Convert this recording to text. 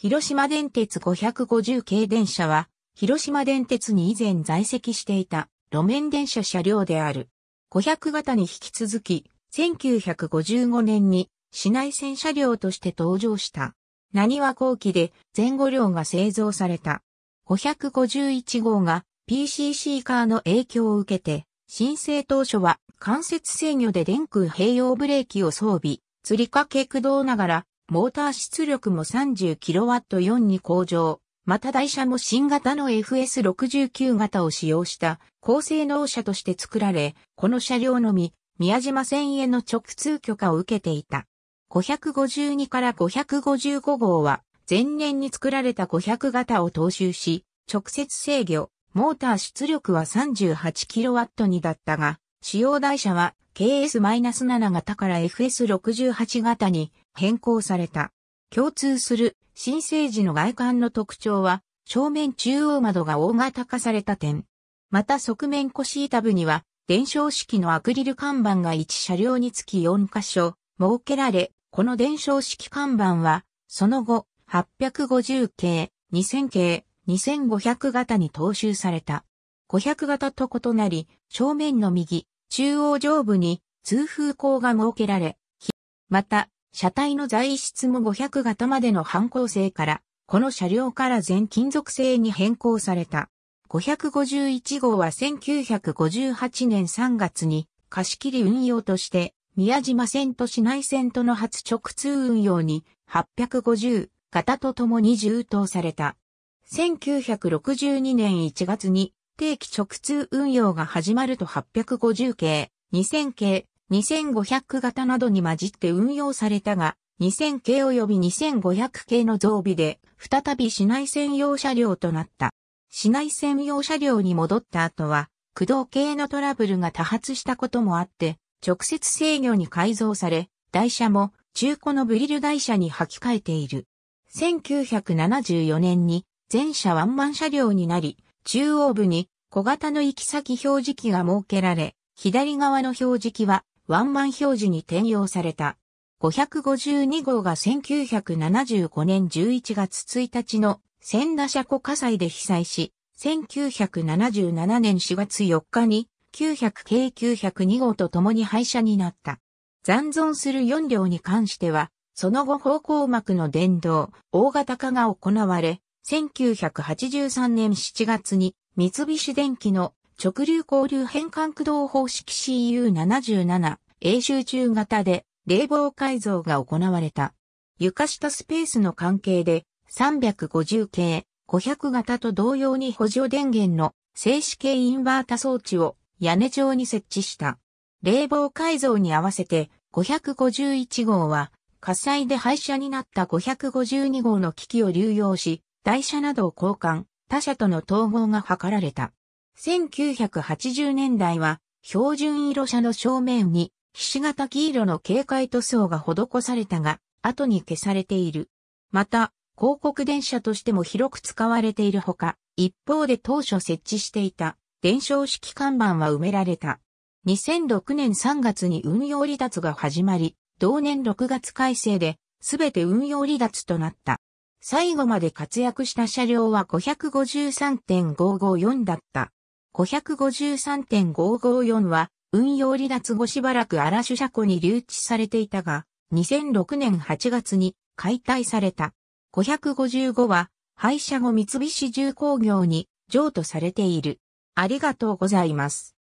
広島電鉄550系電車は、広島電鉄に以前在籍していた路面電車車両である。500型に引き続き、1955年に市内線車両として登場した。何は後期で前後両が製造された。551号が PCC カーの影響を受けて、申請当初は間接制御で電空併用ブレーキを装備、釣り掛け駆動ながらモーター出力も 30kW4 に向上。また台車も新型の FS69 型を使用した高性能車として作られ、この車両のみ、宮島線への直通許可を受けていた。552から555号は、前年に作られた500型を踏襲し、直接制御、モーター出力は 38kW にだったが、使用台車は KS-7 型から FS68 型に変更された。共通する新生児の外観の特徴は、正面中央窓が大型化された点。また側面腰板部には、伝承式のアクリル看板が1車両につき4箇所設けられ、この伝承式看板は、その後、850系、2000系、2500型に踏襲された。500型と異なり、正面の右、中央上部に通風口が設けられ、また、車体の材質も500型までの半抗性から、この車両から全金属製に変更された。551号は1958年3月に貸し切り運用として、宮島線と市内線との初直通運用に850型とともに充当された。1962年1月に定期直通運用が始まると850系、2000系、2500型などに混じって運用されたが、2000系及び2500系の増備で、再び市内専用車両となった。市内専用車両に戻った後は、駆動系のトラブルが多発したこともあって、直接制御に改造され、台車も中古のブリル台車に履き替えている。1974年に全車ワンマン車両になり、中央部に小型の行き先表示器が設けられ、左側の表示器はワンマン表示に転用された。552号が1975年11月1日の千田車庫火災で被災し、1977年4月4日に900系902号と共に廃車になった。残存する4両に関しては、その後方向膜の電動、大型化が行われ、1983年7月に三菱電機の直流交流変換駆動方式 CU77 永集中型で冷房改造が行われた。床下スペースの関係で350系500型と同様に補助電源の静止系インバータ装置を屋根上に設置した。冷房改造に合わせて551号は火災で廃車になった552号の機器を流用し、台車などを交換、他社との統合が図られた。1980年代は標準色車の正面に菱形黄色の警戒塗装が施されたが、後に消されている。また、広告電車としても広く使われているほか、一方で当初設置していた伝承式看板は埋められた。2006年3月に運用離脱が始まり、同年6月改正で、すべて運用離脱となった。最後まで活躍した車両は553.554だった。553.554は、運用離脱後しばらく荒種車庫に留置されていたが、2006年8月に解体された。555は、廃車後三菱重工業に譲渡されている。ありがとうございます。